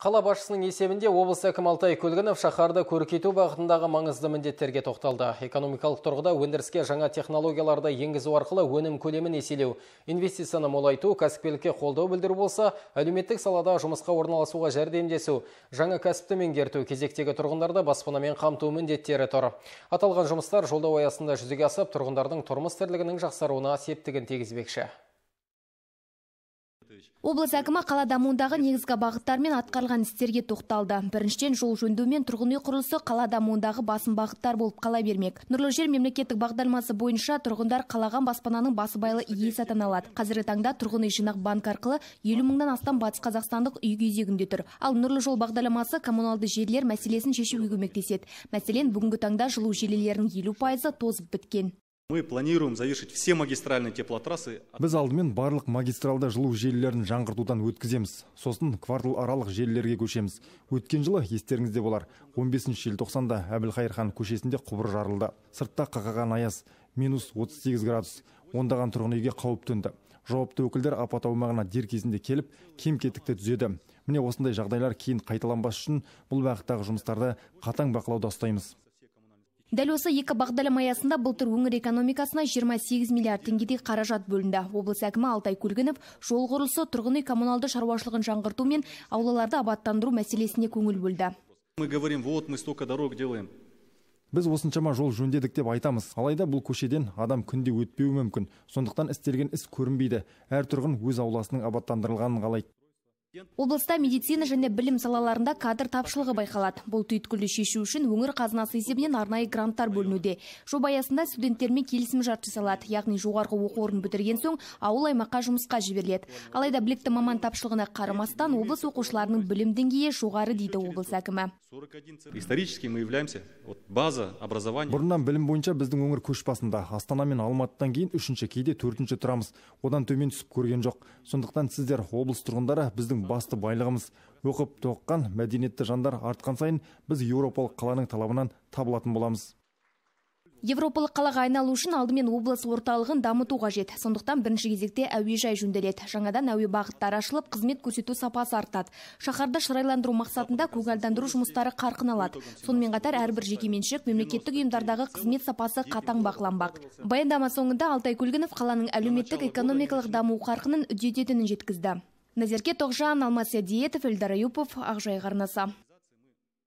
Қала басшысының есебінде облыс әкім Алтай Көлгінов шақарды көркету бағытындағы маңызды міндеттерге тоқталды. Экономикалық тұрғыда өндіріске жаңа технологияларды енгізу арқылы өнім көлемін еселеу, инвестицияны молайту, кәсіпкерлікке қолдау білдіру болса, әлеуметтік салада жұмысқа орналасуға жәрдемдесу, жаңа кәсіпті меңгерту, кезектегі тұрғындарды баспанамен қамту міндеттері тұр. Аталған жұмыстар жолдау аясында жүзеге асып, тұрғындардың тұрмыс тірлігінің жақсаруына септігін облыс әкімі қала дамуындағы негізгі бағыттар мен атқарылған істерге тоқталды біріншіден жол жөндеу мен тұрғын үй құрылысы қала дамуындағы басым бағыттар болып қала бермек нұрлы жер мемлекеттік бағдарламасы бойынша тұрғындар қалаған баспананың басыбайлы иесі атана алады қазіргі таңда тұрғын үй жинақ банк арқылы елу мыңнан астам батыс қазақстандық үй кезегінде тұр ал нұрлы жол бағдарламасы коммуналды жерлер мәселесін шешуге көмектеседі мәселен бүгінгі таңда жылу желілерінің елу пайызы тозып біткен мы планируем завершить все магистральные теплотрассы біз алдымен барлық магистралды жылу желілерін жаңғыртудан өткіземіз сосын квартал аралық желілерге көшеміз өткен жылы естеріңізде болар 15 желтоқсанда әбілқайыр хан көшесінде құбыр жарылды сыртта қақаған аяз минус 38 градус ондаған тұрғын үйге қауіп төнді жауапты өкілдер апат аумағына дер кезінде келіп кем кетікті түзеді міне осындай жағдайлар кейін қайталанбас үшін бұл бағыттағы жұмыстарды қатаң бақылауда ұстаймыз дәл осы екі бағдарлама аясында бұлтыр өңір экономикасына 28 миллиард теңгедей қаражат бөлінді облыс әкімі алтай көлгінов жол құрылысы тұрғын үй коммуналды шаруашылығын жаңғырту мен аулаларды абаттандыру мәселесіне көңіл бөлді мы говорим вот мы столько дорог делаем біз осыншама жол жөндедік деп айтамыз алайда бұл көшеден адам күнде өтпеуі мүмкін сондықтан істелген іс көрінбейді әр тұрғын өз ауласының абаттандырылғанын қалайды облыста медицина және білім салаларында кадр тапшылығы байқалады бұл түйткілді шешу үшін өңір қазынасы есебінен арнайы гранттар бөлінуде жоба аясында студенттермен келісімшарт жасалады яғни жоғарғы оқу орнын бітірген соң ауыл аймаққа жұмысқа жіберіледі алайда білікті маман тапшылығына қарамастан облыс оқушыларының білім деңгейі жоғары дейді облыс әкімі исторически мы являемся вот база образования бұрыннан білім бойынша біздің өңір көш басында астана мен алматыдан кейін үшінші кейде төртінші тұрамыз одан төмен түсіп көрген жоқ сондықтан сіздер облыс тұрғындары біздің біздің басты байлығымыз оқып тоққан мәдениетті жандар артқан сайын біз еуропалық қаланың талабынан табылатын боламыз еуропалық қалаға айналу үшін алдымен облыс орталығын дамыту қажет. Сондықтан бірінші кезекте әуежай жөнделеді. Жаңадан әуе бағыттары ашылып, қызмет көрсету сапасы артады. Шаһарды шырайландыру мақсатында көгалдандыру жұмыстары қарқын алады. Сонымен қатар әрбір жекеменшік мемлекеттік ұйымдардағы қызмет сапасы қатаң бақыланбақ. Баяндама соңында Алтай Көлгінов қаланың әлеуметтік экономикалық даму қарқынын үдететінін жеткізді назерке тоғжан алмас сәдиетов эльдар аюпов ақжайық арнасы